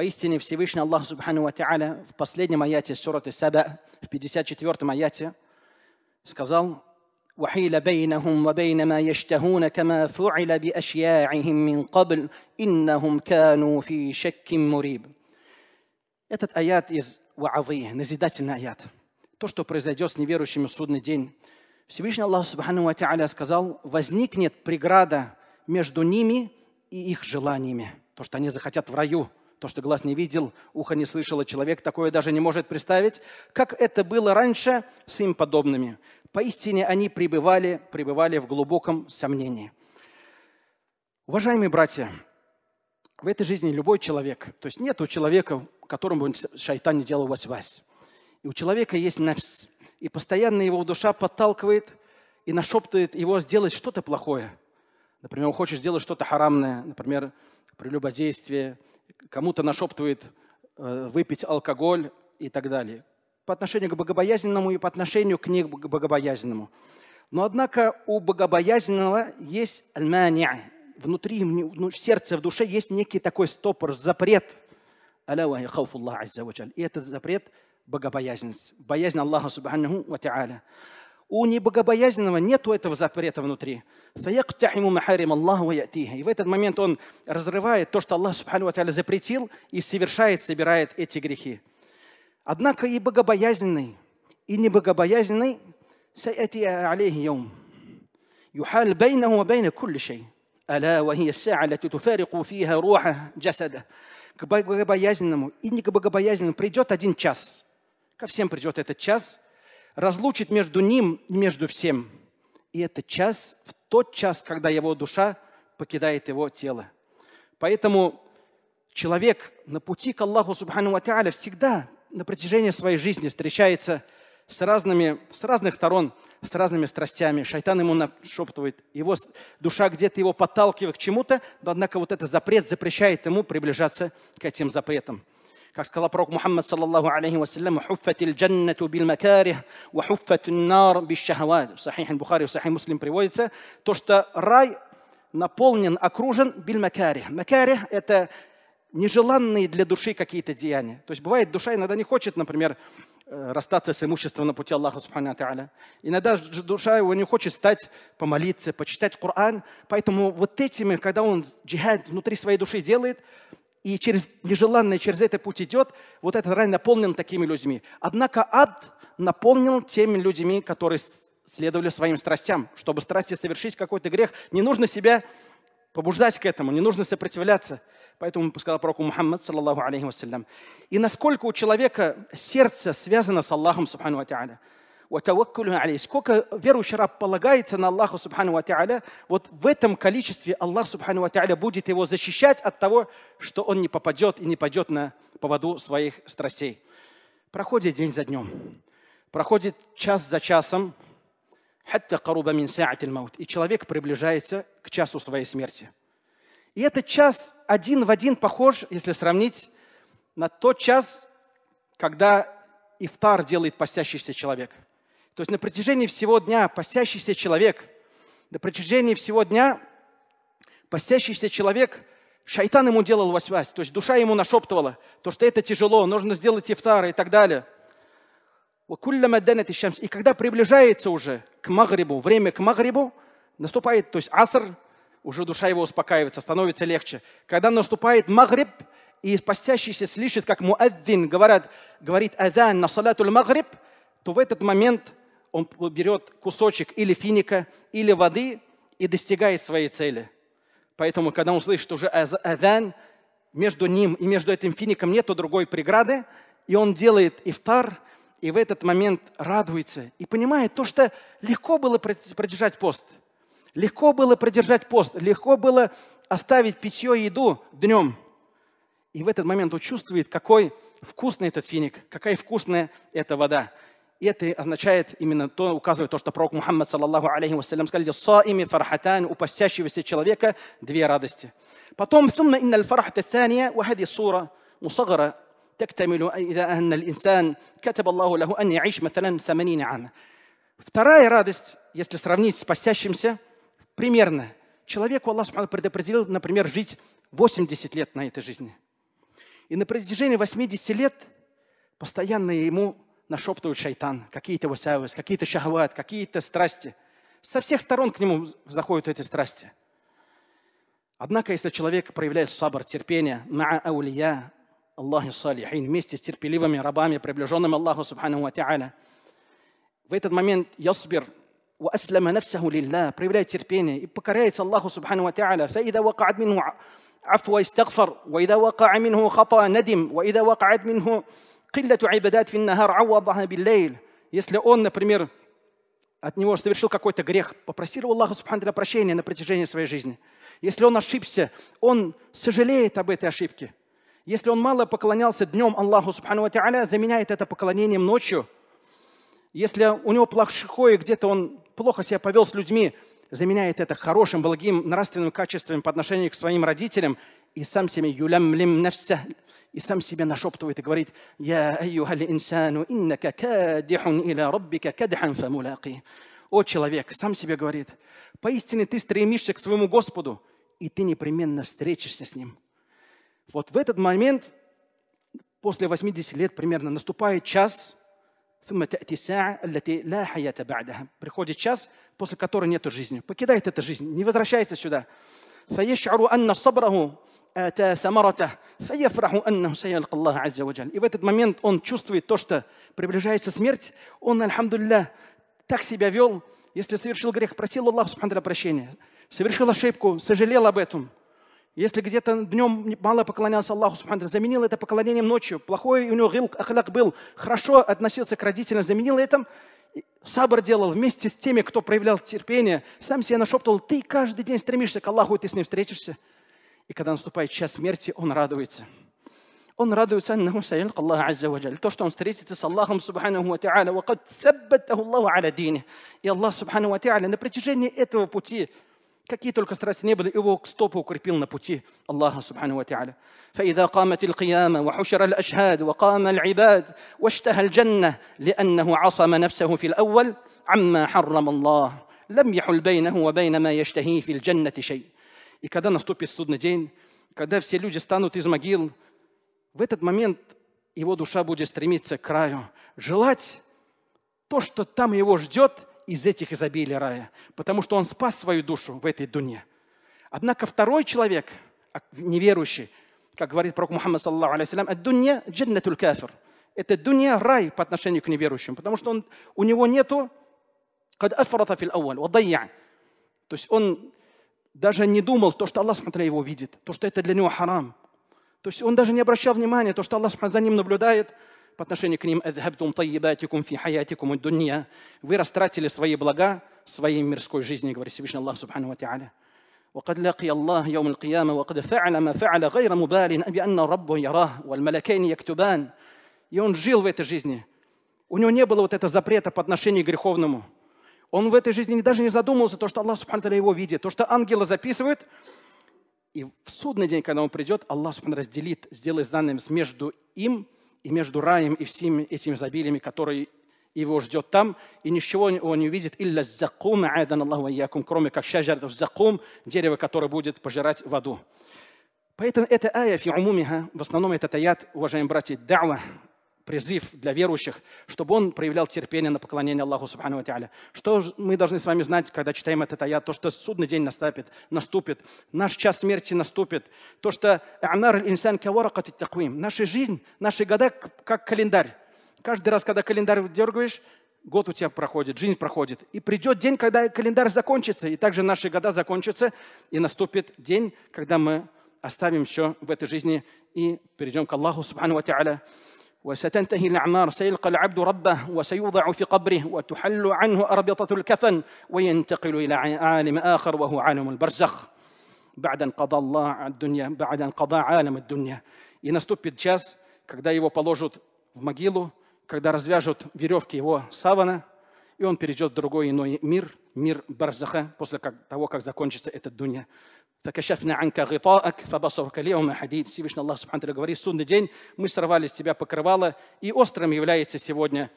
Поистине Всевышний Аллах Субхану Ва в последнем аяте Сураты Саба, в 54-м аяте, сказал وحيل بينهم وبين ما يشتهون كما فعل بأشياعهم من قبل إنهم كانوا في شك مريب Этот аят из Ваазы, назидательный аят. То, что произойдет с неверующими в судный день. Всевышний Аллах Субхану Ва сказал, возникнет преграда между ними и их желаниями. То, что они захотят в раю – то, что глаз не видел, ухо не слышало, человек такое даже не может представить, как это было раньше с им подобными. Поистине они пребывали, пребывали в глубоком сомнении. Уважаемые братья, в этой жизни любой человек, то есть нет у человека, которому шайтан не делал вас вась И у человека есть нафс. И постоянно его душа подталкивает и нашептывает его сделать что-то плохое. Например, он хочет сделать что-то харамное, например, прелюбодействие – кому-то нашептывает э, выпить алкоголь и так далее. По отношению к богобоязненному и по отношению к небогобоязненному. Но однако у богобоязненного есть альмания маня Внутри ну, сердца, в душе есть некий такой стопор, запрет. И этот запрет – богобоязненность, боязнь Аллаха Субханаху Ва Та'аля. У небогобоязненного нету этого запрета внутри. И в этот момент он разрывает то, что Аллах Субхану запретил, и совершает, собирает эти грехи. Однако и богобоязненный, и небогобоязненный سيأتي عليه يوم يحال بينه وبين كل شيء ألا وهي الساعة التي تفارق فيها روحه جسده к богобоязненному и не к богобоязненному придет один час. Ко всем придет этот час, разлучит между ним и между всем. И это час, в тот час, когда его душа покидает его тело. Поэтому человек на пути к Аллаху Субхану Ва всегда на протяжении своей жизни встречается с, разными, с разных сторон, с разными страстями. Шайтан ему шептывает, его душа где-то его подталкивает к чему-то, но однако вот этот запрет запрещает ему приближаться к этим запретам. Как сказал пророк Мухаммад, саллаллаху алейхи вассалям, «Хуффатиль джаннату биль макарих, ва хуффатиль нар бил шахавад». В Бухари, в Сахих Муслим приводится, то, что рай наполнен, окружен биль макарих. Макарих – это нежеланные для души какие-то деяния. То есть бывает, душа иногда не хочет, например, э, расстаться с имуществом на пути Аллаха Субхану Та'аля. Иногда же душа его не хочет стать, помолиться, почитать Коран. Поэтому вот этими, когда он джихад внутри своей души делает, и через нежеланный, через этот путь идет, вот этот рай наполнен такими людьми. Однако ад наполнен теми людьми, которые следовали своим страстям. Чтобы страсти совершить какой-то грех, не нужно себя побуждать к этому, не нужно сопротивляться. Поэтому сказал пророку Мухаммад, саллаллаху алейхи вассалям. И насколько у человека сердце связано с Аллахом, субхану ва وتوكلهم عليه. Сколько верующий раб полагается на Аллаха Субхану Ва вот в этом количестве Аллах Субхану Ва будет его защищать от того, что он не попадет и не пойдет на поводу своих страстей. Проходит день за днем, проходит час за часом, и человек приближается к часу своей смерти. И этот час один в один похож, если сравнить, на тот час, когда ифтар делает постящийся человек – то есть на протяжении всего дня постящийся человек, на протяжении всего дня постящийся человек, шайтан ему делал васвязь, то есть душа ему нашептывала, то, что это тяжело, нужно сделать ифтар и так далее. И когда приближается уже к Магрибу, время к Магрибу, наступает, то есть Аср, уже душа его успокаивается, становится легче. Когда наступает Магриб, и постящийся слышит, как муаддин говорят, говорит «Адан на салатуль Магриб», то в этот момент он берет кусочек или финика, или воды и достигает своей цели. Поэтому, когда он слышит уже азан, между ним и между этим фиником нету другой преграды, и он делает ифтар, и в этот момент радуется и понимает то, что легко было продержать пост. Легко было продержать пост, легко было оставить питье и еду днем. И в этот момент он чувствует, какой вкусный этот финик, какая вкусная эта вода. И это означает именно то, указывает то, что пророк Мухаммад, саллаллаху алейхи вассалям, сказал, ими фархатан» у постящегося человека две радости. Потом, «Сумна инна аль-фархат астания» вахади сура мусагара تكتمل إذا أن الإنسان كتب аллаху له أن يعيش مثلا 80 عاما. Вторая радость, если сравнить с постящимся, примерно. Человеку Аллах предопределил, например, жить 80 лет на этой жизни. И на протяжении 80 лет постоянно ему нашептывает шайтан, какие-то васявис, какие-то шахват, какие-то страсти. Со всех сторон к нему заходят эти страсти. Однако, если человек проявляет сабр, терпение, маа аулия, Аллахи салихин, вместе с терпеливыми рабами, приближенными Аллаху субхану ва та'аля, в этот момент ясбир, وأسلم نفسه لله проявляет терпение и покоряется Аллаху سبحانه وتعالى فإذا وقعت منه عفو استغفر وإذا وقع منه خطأ ندم وإذا وقعت منه Килляту айбадат финнахар ауаддаха биллейль. Если он, например, от него совершил какой-то грех, попросил у Аллаха Субхану прощения на протяжении своей жизни. Если он ошибся, он сожалеет об этой ошибке. Если он мало поклонялся днем Аллаху Субхану Тааля, заменяет это поклонением ночью. Если у него плохое, где-то он плохо себя повел с людьми, заменяет это хорошим, благим, нравственным качеством по отношению к своим родителям, и сам себе юлямлим нафся, и сам себе нашептывает и говорит, «Я айюхаль инсану иннака кадихун иля раббика кадхан фамулаки». «О, человек!» — сам себе говорит, «поистине ты стремишься к своему Господу, и ты непременно встретишься с Ним». Вот в этот момент, после 80 лет примерно, наступает час, ثم تأتي الساعة التي لا حياة بعدها. Приходит час, после которой нет жизни. Покидает эта жизнь, не возвращается сюда. فيشعر أن صبره آتى ثمرته فيفرح أنه سيلقى الله عز وجل. И в этот момент он чувствует то, что приближается смерть. Он, альхамдулилля, так себя вел, если совершил грех, просил Аллаха Субхану прощения. Совершил ошибку, сожалел об этом – если где-то днем мало поклонялся Аллаху, заменил это поклонением ночью. Плохой у него гилк, ахляк был. Хорошо относился к родителям, заменил это. Сабр делал вместе с теми, кто проявлял терпение. Сам себе нашептывал, ты каждый день стремишься к Аллаху, и ты с ним встретишься. И когда наступает час смерти, он радуется. Он радуется аннаху сайялк Аллаха аззаваджаль. То, что он встретится с Аллахом субханаху ва та'аля. Вакад саббатаху Аллаху аля дине. И Аллах субханаху ва та'аля на протяжении этого пути – Какие только страсти не были, его к стопу укрепил на пути Аллаха Субхану Ва Тааля. فإذا قامت القيامة وحشر الأشهاد وقام العباد واشتهى الجنة لأنه عصم نفسه في الأول عما حرم الله لم يحل بينه وبين ما يشتهي في الجنة شيء. И когда наступит судный день, когда все люди станут из могил, в этот момент его душа будет стремиться к краю, желать то, что там его ждет, из этих изобилий рая, потому что он спас свою душу в этой дуне. Однако второй человек, а, неверующий, как говорит пророк Мухаммад, саллаху алейсалям, «Ад-дунья джаннатуль кафир». Это дунья рай по отношению к неверующим, потому что он, у него нету «кад афрата фил ауаль, вадайя». То есть он даже не думал, то, что Аллах смотря его видит, то, что это для него харам. То есть он даже не обращал внимания, то, что Аллах за ним наблюдает – по отношению к ним «Эдхабтум тайебатикум фи хаятикум дунья» «Вы растратили свои блага своей мирской жизни», говорит Всевышний Аллах Субхану Ва Та'аля. وقد لقي الله يوم القيامة وقد فعل ما فعل غير مبال بأن ربه يراه والملكين يكتبان И он жил в этой жизни. У него не было вот этого запрета по отношению к греховному. Он в этой жизни даже не задумывался, то, что Аллах Субхану его видит, то, что ангелы записывают. И в судный день, когда он придет, Аллах Субхану разделит, сделает занавес между им и и между раем и всеми этими изобилиями, которые его ждет там, и ничего он не увидит, илля закум, айдан Аллаху якум, кроме как шаджар закум, дерево, которое будет пожирать в аду. Поэтому это ая фи умумиха, в основном этот аят, уважаемые братья, дава, призыв для верующих, чтобы он проявлял терпение на поклонение Аллаху Субхану Тиаля. Что мы должны с вами знать, когда читаем этот аят? То, что судный день наступит, наступит наш час смерти наступит, то, что инсан наша жизнь, наши года как календарь. Каждый раз, когда календарь дергаешь, год у тебя проходит, жизнь проходит. И придет день, когда календарь закончится, и также наши года закончатся, и наступит день, когда мы оставим все в этой жизни и перейдем к Аллаху Субхану Ва وستنتهي الاعمار سيلقى العبد ربه وسيوضع في قبره وتحل عنه اربطه الكفن وينتقل الى عالم اخر وهو عالم البرزخ بعد ان قضى الله الدنيا بعد ان قضى عالم الدنيا ينستوبيت час когда его положат в могилу когда развяжут веревки его савана и он перейдет в другой иной мир мир барзаха после того как закончится этот дунья Факашафна анка Гипаак, фабасарука леума хадид. Всевышний Аллах Субхану Таля говорит, судный день мы сорвали с тебя покрывало, и острым является сегодня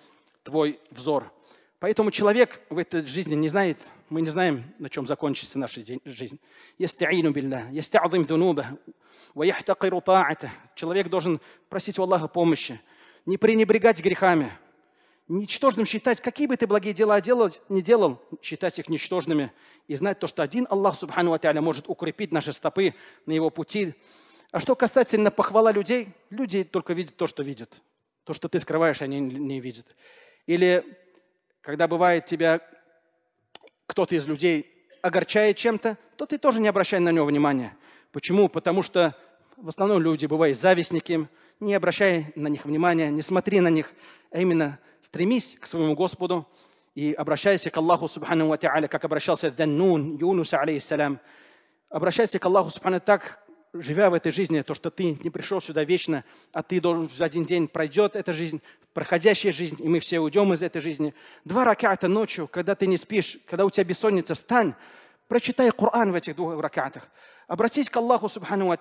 твой взор. Поэтому человек в этой жизни не знает, мы не знаем, на чем закончится наша жизнь. Ястаину билля, яста'зим дунуба, ва яхтакиру Человек должен просить у Аллаха помощи, не пренебрегать грехами – ничтожным считать, какие бы ты благие дела делал, не делал, считать их ничтожными и знать то, что один Аллах Субхану может укрепить наши стопы на его пути. А что касательно похвала людей, люди только видят то, что видят. То, что ты скрываешь, они не видят. Или когда бывает тебя кто-то из людей огорчает чем-то, то ты тоже не обращай на него внимания. Почему? Потому что в основном люди бывают завистники, не обращай на них внимания, не смотри на них, а именно – стремись к своему Господу и обращайся к Аллаху Субхану Ва как обращался Даннун, Юнус, алейхиссалям. Обращайся к Аллаху Субхану так, живя в этой жизни, то, что ты не пришел сюда вечно, а ты должен за один день пройдет эта жизнь, проходящая жизнь, и мы все уйдем из этой жизни. Два раката ночью, когда ты не спишь, когда у тебя бессонница, встань, прочитай Коран в этих двух ракатах. Обратись к Аллаху Субхану Ва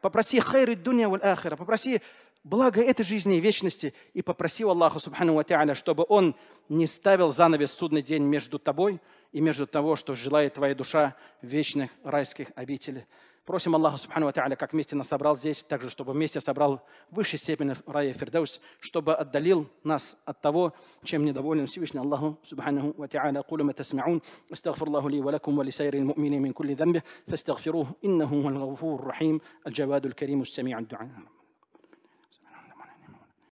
Попроси хайры дуния валь ахира. Попроси благо этой жизни и вечности, и попросил Аллаха, субхану ва чтобы Он не ставил занавес судный день между тобой и между того, что желает твоя душа вечных райских обителей. Просим Аллаха, Субхану Ва как вместе нас собрал здесь, также, чтобы вместе собрал в высшей степени рая Фердаус, чтобы отдалил нас от того, чем недоволен Всевышний Аллаху, Субхану Ва Та'аля, кулем это смяун, استغفر الله لي ولكم ولسائر المؤمنين من كل ذنب فاستغفروه إنه هو الغفور الرحيم الجواد الكريم السميع الدعاء